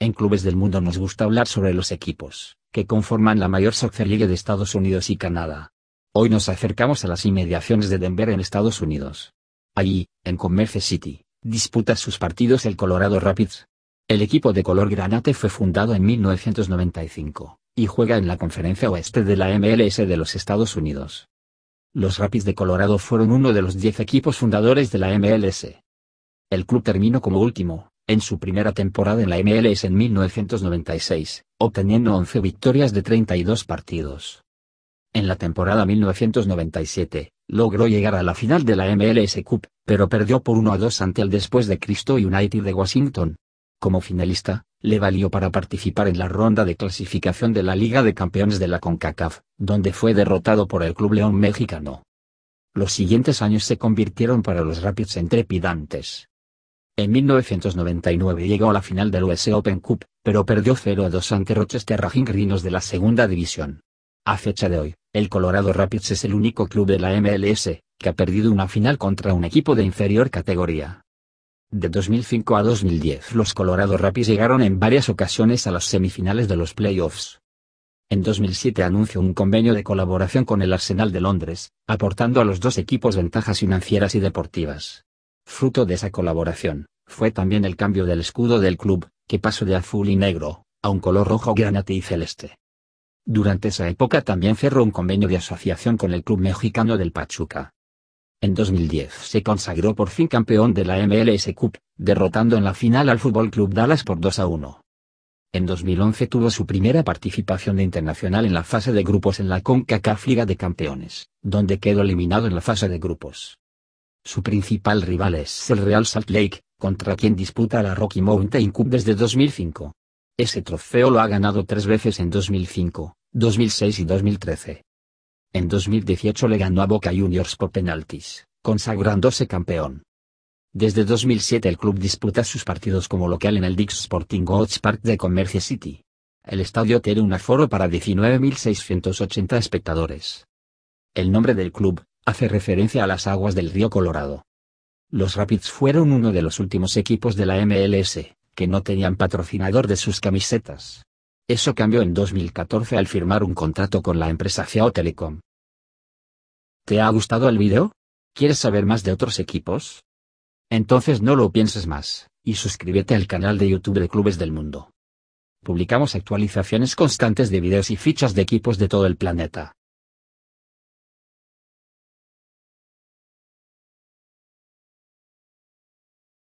En clubes del mundo nos gusta hablar sobre los equipos que conforman la mayor soccer league de Estados Unidos y Canadá. Hoy nos acercamos a las inmediaciones de Denver en Estados Unidos. Allí, en Commerce City, disputa sus partidos el Colorado Rapids, el equipo de color granate fue fundado en 1995, y juega en la Conferencia Oeste de la MLS de los Estados Unidos. Los Rapids de Colorado fueron uno de los 10 equipos fundadores de la MLS. El club terminó como último, en su primera temporada en la MLS en 1996, obteniendo 11 victorias de 32 partidos. En la temporada 1997, logró llegar a la final de la MLS Cup, pero perdió por 1 a 2 ante el después de Cristo United de Washington, como finalista, le valió para participar en la ronda de clasificación de la Liga de Campeones de la CONCACAF, donde fue derrotado por el Club León mexicano. Los siguientes años se convirtieron para los Rapids trepidantes. En 1999 llegó a la final del US Open Cup, pero perdió 0-2 ante Rochester Raging Rinos de la segunda división. A fecha de hoy, el Colorado Rapids es el único club de la MLS, que ha perdido una final contra un equipo de inferior categoría. De 2005 a 2010 los Colorado Rapids llegaron en varias ocasiones a las semifinales de los playoffs. En 2007 anunció un convenio de colaboración con el Arsenal de Londres, aportando a los dos equipos ventajas financieras y deportivas. Fruto de esa colaboración, fue también el cambio del escudo del club, que pasó de azul y negro, a un color rojo granate y celeste. Durante esa época también cerró un convenio de asociación con el club mexicano del Pachuca. En 2010 se consagró por fin campeón de la MLS Cup, derrotando en la final al Fútbol Club Dallas por 2 a 1. En 2011 tuvo su primera participación internacional en la fase de grupos en la CONCACAF Liga de Campeones, donde quedó eliminado en la fase de grupos. Su principal rival es el Real Salt Lake, contra quien disputa la Rocky Mountain Cup desde 2005. Ese trofeo lo ha ganado tres veces en 2005, 2006 y 2013. En 2018 le ganó a Boca Juniors por penaltis, consagrándose campeón. Desde 2007 el club disputa sus partidos como local en el Dix Sporting Goods Park de Commerce City. El estadio tiene un aforo para 19.680 espectadores. El nombre del club hace referencia a las aguas del río Colorado. Los Rapids fueron uno de los últimos equipos de la MLS, que no tenían patrocinador de sus camisetas. Eso cambió en 2014 al firmar un contrato con la empresa Xiao Telecom. ¿Te ha gustado el video? ¿Quieres saber más de otros equipos? Entonces no lo pienses más, y suscríbete al canal de YouTube de Clubes del Mundo. Publicamos actualizaciones constantes de videos y fichas de equipos de todo el planeta.